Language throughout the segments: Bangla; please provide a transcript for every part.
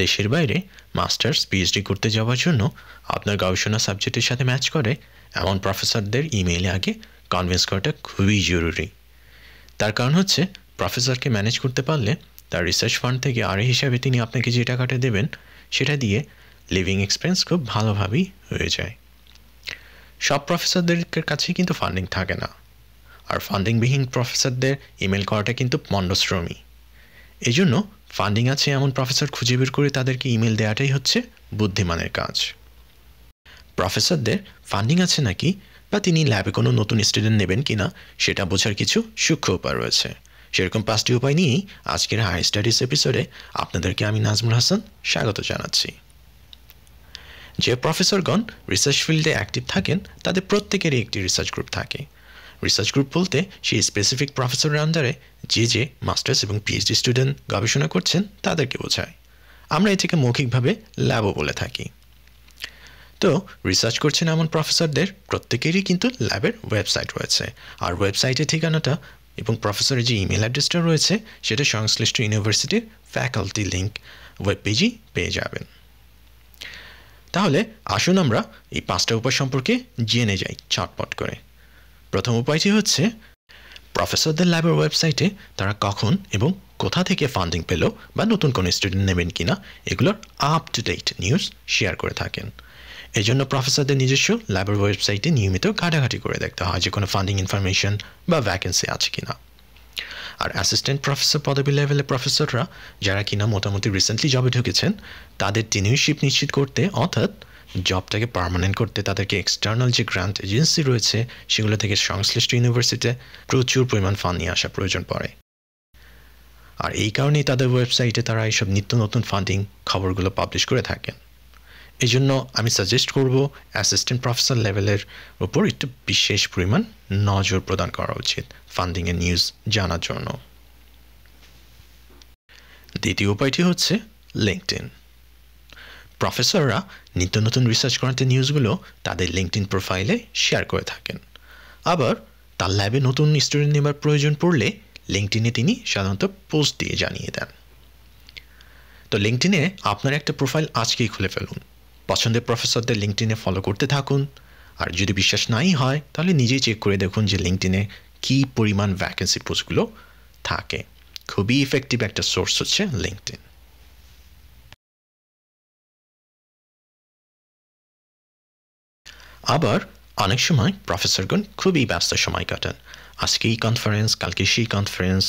দেশের বাইরে মাস্টার্স পিএইচডি করতে যাওয়ার জন্য আপনার গবেষণা সাবজেক্টের সাথে ম্যাচ করে এমন প্রফেসরদের ইমেইলে আগে কনভিন্স করাটা খুবই জরুরি তার কারণ হচ্ছে প্রফেসরকে ম্যানেজ করতে পারলে তার রিসার্চ ফান্ড থেকে আরে হিসাবে তিনি আপনাকে যে টাকাটা দেবেন সেটা দিয়ে লিভিং এক্সপেন্স খুব ভালোভাবেই হয়ে যায় সব প্রফেসরদের কাছে কিন্তু ফান্ডিং থাকে না আর ফান্ডিংবিহীন প্রফেসরদের ইমেল করাটা কিন্তু পণ্ডশ্রমী এই জন্য ফান্ডিং আছে এমন প্রফেসর খুঁজে বের করে তাদেরকে ইমেল দেওয়াটাই হচ্ছে বুদ্ধিমানের কাজ প্রফেসরদের ফান্ডিং আছে নাকি বা তিনি ল্যাবে কোনো নতুন স্টুডেন্ট নেবেন কি না সেটা বোঝার কিছু সূক্ষ্ম উপায় রয়েছে সেরকম পাঁচটি উপায় নিয়েই আজকের হায়ার স্টাডিজ এপিসোডে আপনাদেরকে আমি নাজমুল হাসান স্বাগত জানাচ্ছি যে প্রফেসরগণ রিসার্চ ফিল্ডে অ্যাক্টিভ থাকেন তাদের প্রত্যেকেরই একটি রিসার্চ গ্রুপ থাকে রিসার্চ গ্রুপ বলতে সেই স্পেসিফিক প্রফেসরের আন্ডারে যে যে মাস্টার্স এবং পিএইচডি স্টুডেন্ট গবেষণা করছেন তাদেরকে বোঝায় আমরা এটিকে মৌখিকভাবে ল্যাবও বলে থাকি তো রিসার্চ করছেন এমন প্রফেসরদের প্রত্যেকেরই কিন্তু ল্যাবের ওয়েবসাইট রয়েছে আর ওয়েবসাইটের ঠিকানাটা এবং প্রফেসরের যে ইমেল অ্যাড্রেসটা রয়েছে সেটা সংশ্লিষ্ট ইউনিভার্সিটির ফ্যাকাল্টি লিঙ্ক ওয়েব পেজই পেয়ে যাবেন তাহলে আসুন আমরা এই পাঁচটা উপায় সম্পর্কে জেনে যাই চটপট করে প্রথম উপায়টি হচ্ছে প্রফেসরদের ল্যাবের ওয়েবসাইটে তারা কখন এবং কোথা থেকে ফান্ডিং পেল বা নতুন কোনো স্টুডেন্ট নেবেন কিনা এগুলোর up to date news share করে থাকেন এই জন্য প্রফেসরদের নিজস্ব ল্যাবের ওয়েবসাইটে নিয়মিত ঘাটাঘাটি করে দেখতে হয় যে কোনো ফান্ডিং ইনফরমেশন বা ভ্যাকেন্সি আছে কিনা আর অ্যাসিস্ট্যান্ট প্রফেসর পদবী লেভেলের প্রফেসররা যারা কিনা মোটামুটি রিসেন্টলি জবে ঢুকেছেন তাদের টেনিউরশিপ নিশ্চিত করতে অর্থাৎ জবটাকে পারমানেন্ট করতে তাদেরকে এক্সটার্নাল যে গ্রান্ট এজেন্সি রয়েছে সেগুলো থেকে সংশ্লিষ্ট ইউনিভার্সিটিতে প্রচুর পরিমাণ ফান্ড নিয়ে আসা প্রয়োজন পড়ে আর এই কারণেই তাদের ওয়েবসাইটে তারা এইসব নিত্য নতুন ফান্ডিং খবরগুলো পাবলিশ করে থাকেন এই জন্য আমি সাজেস্ট করব অ্যাসিস্ট্যান্ট প্রফেসর লেভেলের ওপর একটু বিশেষ পরিমাণ নজর প্রদান করা উচিত ফান্ডিংয়ের নিউজ জানার জন্য দ্বিতীয় উপায়টি হচ্ছে লিঙ্কড প্রফেসররা নিত্য নতুন রিসার্চ করাতে নিউজগুলো তাদের লিঙ্কডিন প্রোফাইলে শেয়ার করে থাকেন আবার তার ল্যাবে নতুন স্টুডেন্ট নেবার প্রয়োজন পড়লে লিঙ্কডিনে তিনি সাধারণত পোস্ট দিয়ে জানিয়ে দেন তো লিঙ্কডিনে আপনার একটা প্রোফাইল আজকেই খুলে ফেলুন পছন্দের প্রফেসরদের লিঙ্কডিনে ফলো করতে থাকুন আর যদি বিশ্বাস নাই হয় তাহলে নিজেই চেক করে দেখুন যে লিঙ্কডিনে কী পরিমাণ ভ্যাকেন্সি পোস্টগুলো থাকে খুবই ইফেক্টিভ একটা সোর্স হচ্ছে লিঙ্কডিন আবার অনেক সময় প্রফেসরগণ খুবই ব্যস্ত সময় কাটান আজকে এই কনফারেন্স কালকে সেই কনফারেন্স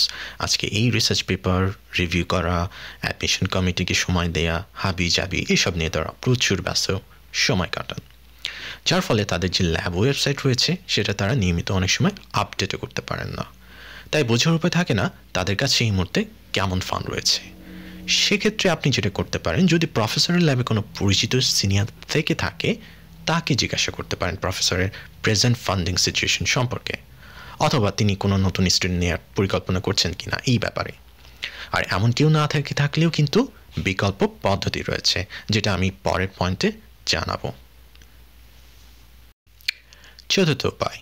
আজকে এই রিসার্চ পেপার রিভিউ করা অ্যাডমিশন কমিটিকে সময় দেয়া হাবি জাবি এসব নিয়ে তারা প্রচুর ব্যস্ত সময় কাটান যার ফলে তাদের যে ল্যাব ওয়েবসাইট রয়েছে সেটা তারা নিয়মিত অনেক সময় আপডেটও করতে পারেন না তাই বোঝার উপায় থাকে না তাদের কাছে এই মুহূর্তে কেমন ফান্ড রয়েছে সেক্ষেত্রে আপনি যেটা করতে পারেন যদি প্রফেসরের ল্যাবে কোনো পরিচিত সিনিয়র থেকে থাকে তাকে জিজ্ঞাসা করতে পারেন প্রফেসরের প্রেজেন্ট ফান্ডিং সিচুয়েশন সম্পর্কে অথবা তিনি কোনো নতুন স্টুডেন্ট নেওয়ার পরিকল্পনা করছেন কি না এই ব্যাপারে আর এমনটিও না থাকে থাকলেও কিন্তু বিকল্প পদ্ধতি রয়েছে যেটা আমি পরের পয়েন্টে জানাব চতুর্থ উপায়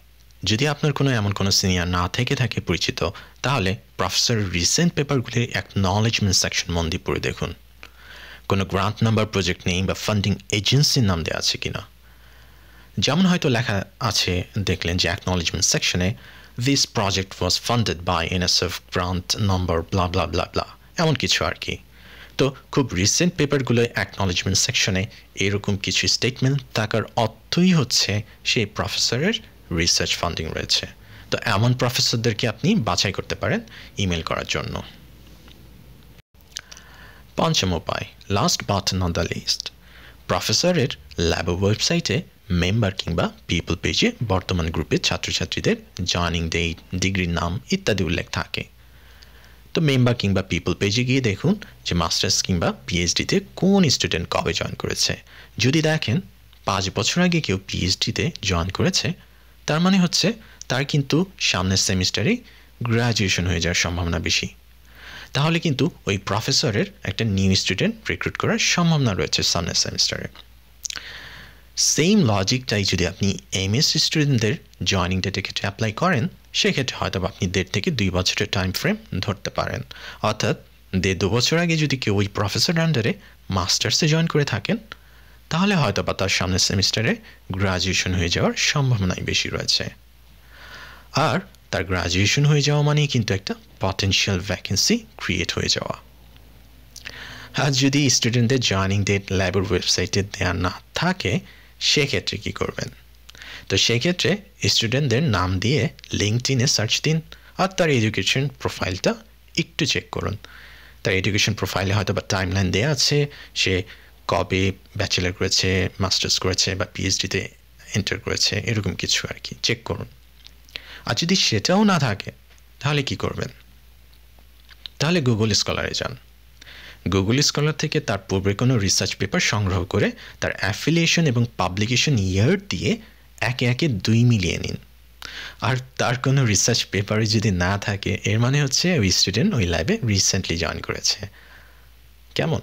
যদি আপনার কোনো এমন কোনো সিনিয়র না থেকে থাকে পরিচিত তাহলে প্রফেসর রিসেন্ট পেপারগুলির এক নলেজমেন্ট সেকশন মন্দির পড়ে দেখুন কোনো গ্রান্ট নাম্বার প্রজেক্ট নেই বা ফান্ডিং এজেন্সির নাম দেওয়া আছে কিনা যেমন হয়তো লেখা আছে দেখলেন যে অ্যাকনোলেজমেন্ট সেকশনে this project was funded by NSF grant number blah blah blah blah এমন কিছু আর কি তো খুব রিসেন্ট পেপারগুলোয় অ্যাকনোলেজমেন্ট সেকশনে এরকম কিছু স্টেটমেন্ট থাকার অর্থই হচ্ছে সেই প্রফেসরের রিসার্চ ফান্ডিং রয়েছে তো এমন প্রফেসরদেরকে আপনি বাছাই করতে পারেন ইমেল করার জন্য পঞ্চম উপায় last but not the least প্রফেসরের ল্যাব ওয়েবসাইটে মেম্বার কিংবা পিপল পেজে বর্তমান গ্রুপের ছাত্রছাত্রীদের জয়নিং ডেট ডিগ্রির নাম ইত্যাদি উল্লেখ থাকে তো মেম্বার কিংবা পিপল পেজে গিয়ে দেখুন যে মাস্টার্স কিংবা পিএইচডিতে কোন স্টুডেন্ট কবে জয়েন করেছে যদি দেখেন পাঁচ বছর আগে কেউ পিএইচডিতে জয়েন করেছে তার মানে হচ্ছে তার কিন্তু সামনের সেমিস্টারে গ্র্যাজুয়েশন হয়ে যাওয়ার সম্ভাবনা বেশি তাহলে কিন্তু ওই প্রফেসরের একটা নিউ স্টুডেন্ট রিক্রুট করার সম্ভাবনা রয়েছে সামনের সেমিস্টারে সেম লজিকটাই যদি আপনি এম এস স্টুডেন্টদের জয়নিং ডেটের ক্ষেত্রে অ্যাপ্লাই করেন সেক্ষেত্রে হয়তো আপনি দেড় থেকে দুই বছরের টাইম ফ্রেম ধরতে পারেন অর্থাৎ দেড় দু বছর আগে যদি কেউ ওই প্রফেসর আন্ডারে মাস্টার্সে জয়েন করে থাকেন তাহলে হয়তো বা তার সামনের সেমিস্টারে গ্রাজুয়েশন হয়ে যাওয়ার সম্ভাবনাই বেশি রয়েছে আর তার গ্রাজুয়েশন হয়ে যাওয়া মানেই কিন্তু একটা পটেনশিয়াল ভ্যাকেন্সি ক্রিয়েট হয়ে যাওয়া আর যদি স্টুডেন্টদের জয়নিং ডেট ল্যাবের ওয়েবসাইটে দেওয়া না থাকে সেক্ষেত্রে কি করবেন তো সেক্ষেত্রে স্টুডেন্টদের নাম দিয়ে লিঙ্কড ইনে সার্চ দিন আর তার এডুকেশন প্রোফাইলটা একটু চেক করুন তার এডুকেশন প্রোফাইলে হয়তো বা টাইম লাইন দেওয়া আছে সে কবে ব্যাচেলার করেছে মাস্টার্স করেছে বা পিএইচডিতে এন্টার করেছে এরকম কিছু আর কি চেক করুন আর যদি সেটাও না থাকে তাহলে কি করবেন তাহলে গুগল স্কলারে যান গুগল স্কলার থেকে তার পূর্বে কোনো রিসার্চ পেপার সংগ্রহ করে তার অ্যাফিলিয়েশন এবং পাবলিকেশন ইয়ার দিয়ে একে একে দুই মিলিয়ে নিন আর তার কোনো রিসার্চ পেপারে যদি না থাকে এর মানে হচ্ছে ওই স্টুডেন্ট ওই ল্যাবে রিসেন্টলি জয়েন করেছে কেমন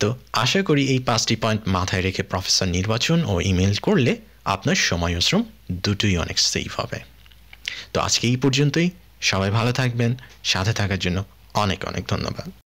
তো আশা করি এই পাঁচটি পয়েন্ট মাথায় রেখে প্রফেসর নির্বাচন ও ইমেল করলে আপনার সময় ও শ্রম দুটোই অনেক সেফ হবে তো আজকে এই পর্যন্তই সবাই ভালো থাকবেন সাথে থাকার জন্য অনেক অনেক ধন্যবাদ